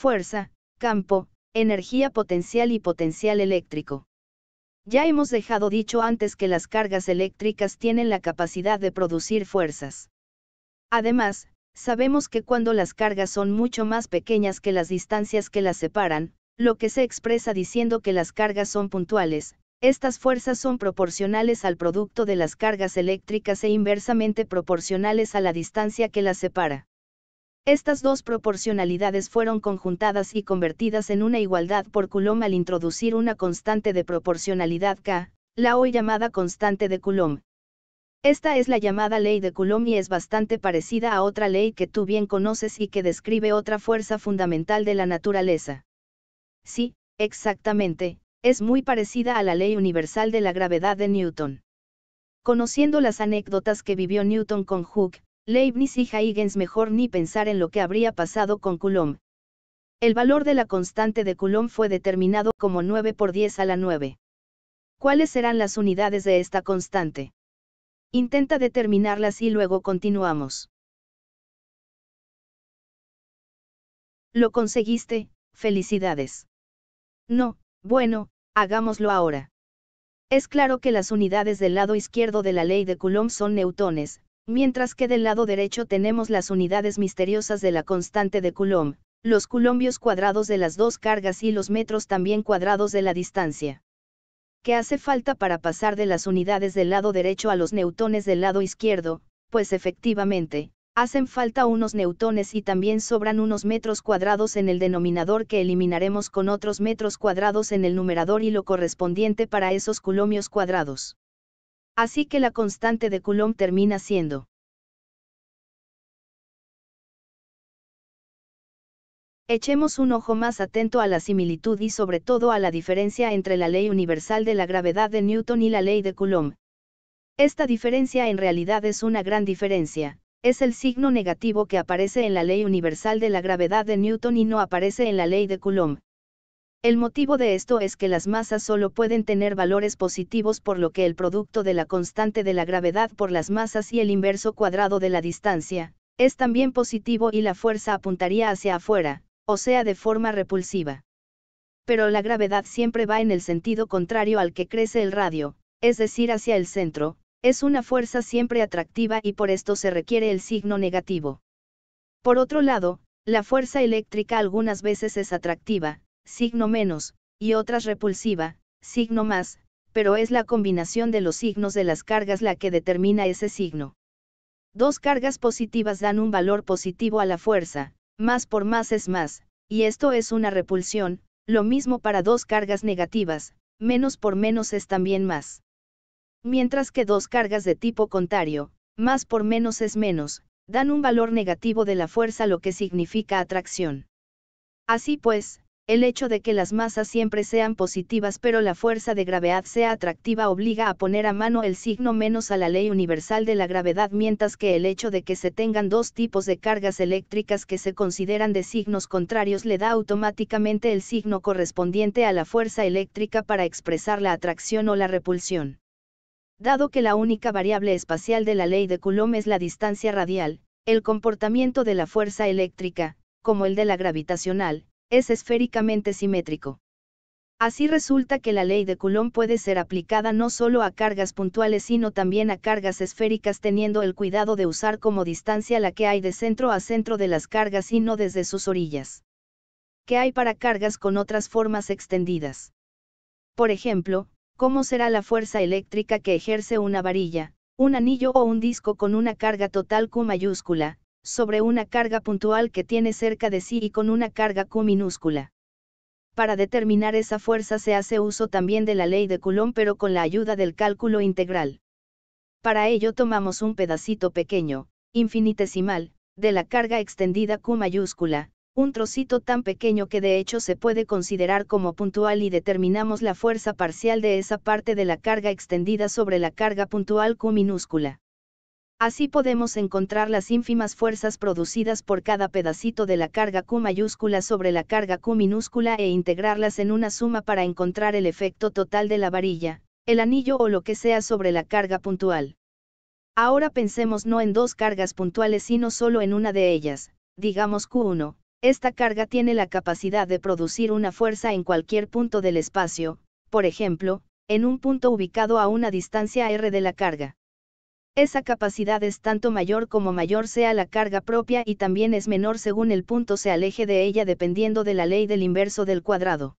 fuerza, campo, energía potencial y potencial eléctrico. Ya hemos dejado dicho antes que las cargas eléctricas tienen la capacidad de producir fuerzas. Además, sabemos que cuando las cargas son mucho más pequeñas que las distancias que las separan, lo que se expresa diciendo que las cargas son puntuales, estas fuerzas son proporcionales al producto de las cargas eléctricas e inversamente proporcionales a la distancia que las separa. Estas dos proporcionalidades fueron conjuntadas y convertidas en una igualdad por Coulomb al introducir una constante de proporcionalidad K, la hoy llamada constante de Coulomb. Esta es la llamada ley de Coulomb y es bastante parecida a otra ley que tú bien conoces y que describe otra fuerza fundamental de la naturaleza. Sí, exactamente, es muy parecida a la ley universal de la gravedad de Newton. Conociendo las anécdotas que vivió Newton con Hooke, Leibniz y Huygens mejor ni pensar en lo que habría pasado con Coulomb. El valor de la constante de Coulomb fue determinado como 9 por 10 a la 9. ¿Cuáles serán las unidades de esta constante? Intenta determinarlas y luego continuamos. Lo conseguiste, felicidades. No, bueno, hagámoslo ahora. Es claro que las unidades del lado izquierdo de la ley de Coulomb son neutones, mientras que del lado derecho tenemos las unidades misteriosas de la constante de Coulomb, los coulombios cuadrados de las dos cargas y los metros también cuadrados de la distancia. ¿Qué hace falta para pasar de las unidades del lado derecho a los newtones del lado izquierdo? Pues efectivamente, hacen falta unos newtones y también sobran unos metros cuadrados en el denominador que eliminaremos con otros metros cuadrados en el numerador y lo correspondiente para esos coulombios cuadrados. Así que la constante de Coulomb termina siendo. Echemos un ojo más atento a la similitud y sobre todo a la diferencia entre la ley universal de la gravedad de Newton y la ley de Coulomb. Esta diferencia en realidad es una gran diferencia, es el signo negativo que aparece en la ley universal de la gravedad de Newton y no aparece en la ley de Coulomb. El motivo de esto es que las masas solo pueden tener valores positivos por lo que el producto de la constante de la gravedad por las masas y el inverso cuadrado de la distancia, es también positivo y la fuerza apuntaría hacia afuera, o sea de forma repulsiva. Pero la gravedad siempre va en el sentido contrario al que crece el radio, es decir hacia el centro, es una fuerza siempre atractiva y por esto se requiere el signo negativo. Por otro lado, la fuerza eléctrica algunas veces es atractiva, signo menos, y otras repulsiva, signo más, pero es la combinación de los signos de las cargas la que determina ese signo. Dos cargas positivas dan un valor positivo a la fuerza, más por más es más, y esto es una repulsión, lo mismo para dos cargas negativas, menos por menos es también más. Mientras que dos cargas de tipo contrario, más por menos es menos, dan un valor negativo de la fuerza lo que significa atracción. Así pues, el hecho de que las masas siempre sean positivas pero la fuerza de gravedad sea atractiva obliga a poner a mano el signo menos a la ley universal de la gravedad mientras que el hecho de que se tengan dos tipos de cargas eléctricas que se consideran de signos contrarios le da automáticamente el signo correspondiente a la fuerza eléctrica para expresar la atracción o la repulsión. Dado que la única variable espacial de la ley de Coulomb es la distancia radial, el comportamiento de la fuerza eléctrica, como el de la gravitacional, es esféricamente simétrico. Así resulta que la ley de Coulomb puede ser aplicada no solo a cargas puntuales sino también a cargas esféricas teniendo el cuidado de usar como distancia la que hay de centro a centro de las cargas y no desde sus orillas. ¿Qué hay para cargas con otras formas extendidas? Por ejemplo, ¿cómo será la fuerza eléctrica que ejerce una varilla, un anillo o un disco con una carga total Q mayúscula, sobre una carga puntual que tiene cerca de sí y con una carga Q minúscula. Para determinar esa fuerza se hace uso también de la ley de Coulomb pero con la ayuda del cálculo integral. Para ello tomamos un pedacito pequeño, infinitesimal, de la carga extendida Q mayúscula, un trocito tan pequeño que de hecho se puede considerar como puntual y determinamos la fuerza parcial de esa parte de la carga extendida sobre la carga puntual Q minúscula. Así podemos encontrar las ínfimas fuerzas producidas por cada pedacito de la carga Q mayúscula sobre la carga Q minúscula e integrarlas en una suma para encontrar el efecto total de la varilla, el anillo o lo que sea sobre la carga puntual. Ahora pensemos no en dos cargas puntuales sino solo en una de ellas, digamos Q1. Esta carga tiene la capacidad de producir una fuerza en cualquier punto del espacio, por ejemplo, en un punto ubicado a una distancia r de la carga. Esa capacidad es tanto mayor como mayor sea la carga propia y también es menor según el punto se aleje de ella dependiendo de la ley del inverso del cuadrado.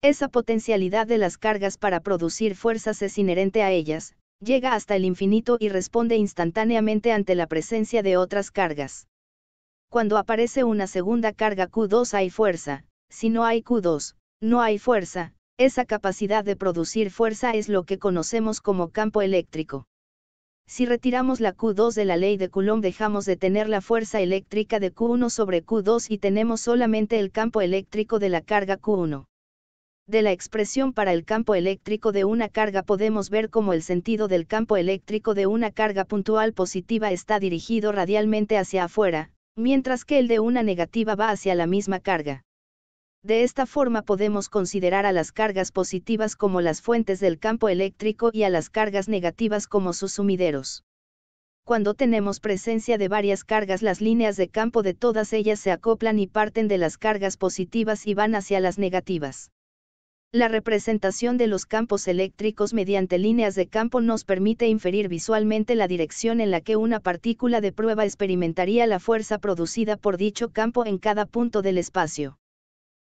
Esa potencialidad de las cargas para producir fuerzas es inherente a ellas, llega hasta el infinito y responde instantáneamente ante la presencia de otras cargas. Cuando aparece una segunda carga Q2 hay fuerza, si no hay Q2, no hay fuerza, esa capacidad de producir fuerza es lo que conocemos como campo eléctrico. Si retiramos la Q2 de la ley de Coulomb dejamos de tener la fuerza eléctrica de Q1 sobre Q2 y tenemos solamente el campo eléctrico de la carga Q1. De la expresión para el campo eléctrico de una carga podemos ver cómo el sentido del campo eléctrico de una carga puntual positiva está dirigido radialmente hacia afuera, mientras que el de una negativa va hacia la misma carga. De esta forma podemos considerar a las cargas positivas como las fuentes del campo eléctrico y a las cargas negativas como sus sumideros. Cuando tenemos presencia de varias cargas las líneas de campo de todas ellas se acoplan y parten de las cargas positivas y van hacia las negativas. La representación de los campos eléctricos mediante líneas de campo nos permite inferir visualmente la dirección en la que una partícula de prueba experimentaría la fuerza producida por dicho campo en cada punto del espacio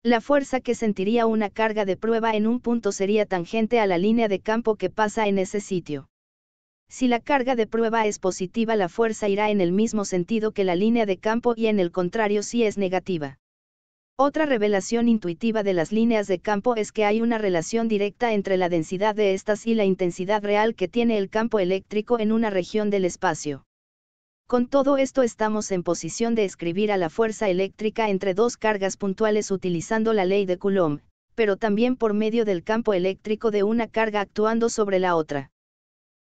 la fuerza que sentiría una carga de prueba en un punto sería tangente a la línea de campo que pasa en ese sitio. Si la carga de prueba es positiva la fuerza irá en el mismo sentido que la línea de campo y en el contrario si es negativa. Otra revelación intuitiva de las líneas de campo es que hay una relación directa entre la densidad de estas y la intensidad real que tiene el campo eléctrico en una región del espacio. Con todo esto estamos en posición de escribir a la fuerza eléctrica entre dos cargas puntuales utilizando la ley de Coulomb, pero también por medio del campo eléctrico de una carga actuando sobre la otra.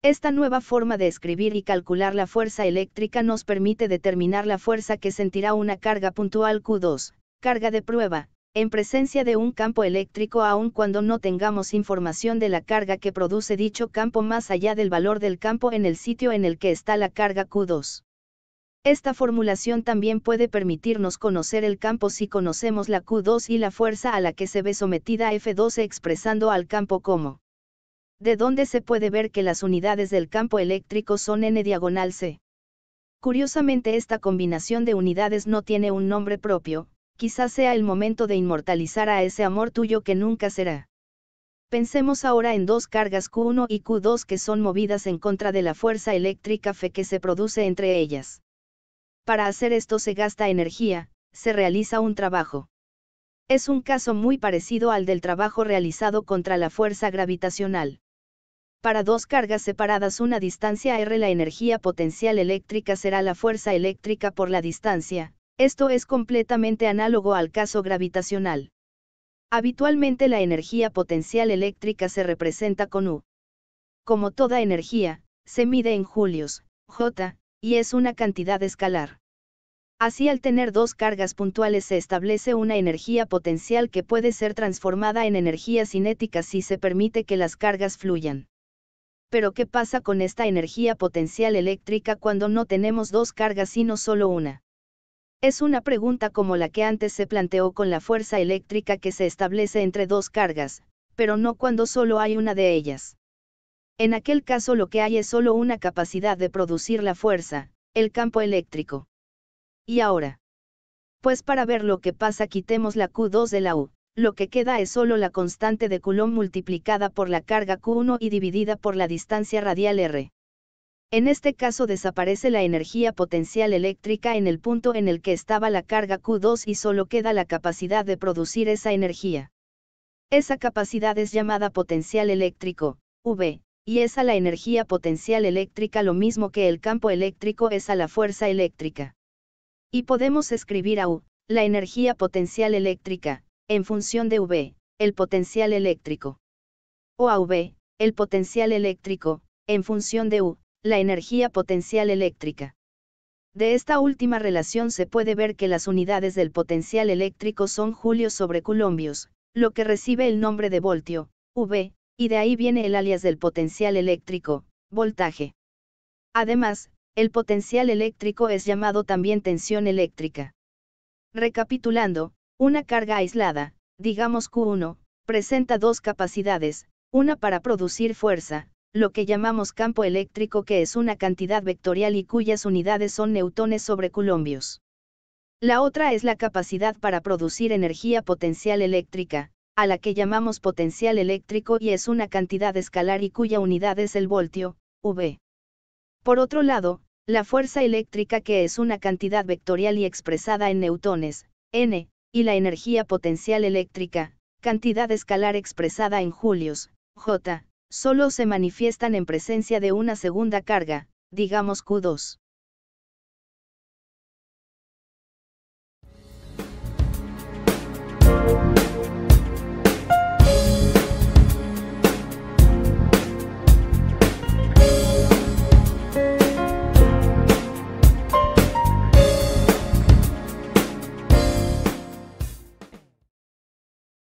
Esta nueva forma de escribir y calcular la fuerza eléctrica nos permite determinar la fuerza que sentirá una carga puntual Q2, carga de prueba, en presencia de un campo eléctrico aun cuando no tengamos información de la carga que produce dicho campo más allá del valor del campo en el sitio en el que está la carga Q2. Esta formulación también puede permitirnos conocer el campo si conocemos la Q2 y la fuerza a la que se ve sometida F2 expresando al campo como. De dónde se puede ver que las unidades del campo eléctrico son N diagonal C. Curiosamente esta combinación de unidades no tiene un nombre propio, quizás sea el momento de inmortalizar a ese amor tuyo que nunca será. Pensemos ahora en dos cargas Q1 y Q2 que son movidas en contra de la fuerza eléctrica F que se produce entre ellas para hacer esto se gasta energía, se realiza un trabajo. Es un caso muy parecido al del trabajo realizado contra la fuerza gravitacional. Para dos cargas separadas una distancia R la energía potencial eléctrica será la fuerza eléctrica por la distancia, esto es completamente análogo al caso gravitacional. Habitualmente la energía potencial eléctrica se representa con U. Como toda energía, se mide en julios, J, y es una cantidad escalar. Así al tener dos cargas puntuales se establece una energía potencial que puede ser transformada en energía cinética si se permite que las cargas fluyan. Pero ¿qué pasa con esta energía potencial eléctrica cuando no tenemos dos cargas sino solo una? Es una pregunta como la que antes se planteó con la fuerza eléctrica que se establece entre dos cargas, pero no cuando solo hay una de ellas. En aquel caso lo que hay es solo una capacidad de producir la fuerza, el campo eléctrico. ¿Y ahora? Pues para ver lo que pasa quitemos la Q2 de la U, lo que queda es solo la constante de Coulomb multiplicada por la carga Q1 y dividida por la distancia radial R. En este caso desaparece la energía potencial eléctrica en el punto en el que estaba la carga Q2 y solo queda la capacidad de producir esa energía. Esa capacidad es llamada potencial eléctrico, V, y es a la energía potencial eléctrica lo mismo que el campo eléctrico es a la fuerza eléctrica. Y podemos escribir a U, la energía potencial eléctrica, en función de V, el potencial eléctrico. O a V, el potencial eléctrico, en función de U, la energía potencial eléctrica. De esta última relación se puede ver que las unidades del potencial eléctrico son julios sobre colombios, lo que recibe el nombre de voltio, V, y de ahí viene el alias del potencial eléctrico, voltaje. Además, el potencial eléctrico es llamado también tensión eléctrica. Recapitulando, una carga aislada, digamos Q1, presenta dos capacidades, una para producir fuerza, lo que llamamos campo eléctrico que es una cantidad vectorial y cuyas unidades son neutones sobre colombios. La otra es la capacidad para producir energía potencial eléctrica, a la que llamamos potencial eléctrico y es una cantidad escalar y cuya unidad es el voltio, V. Por otro lado, la fuerza eléctrica que es una cantidad vectorial y expresada en newtones, N, y la energía potencial eléctrica, cantidad escalar expresada en julios, J, solo se manifiestan en presencia de una segunda carga, digamos Q2.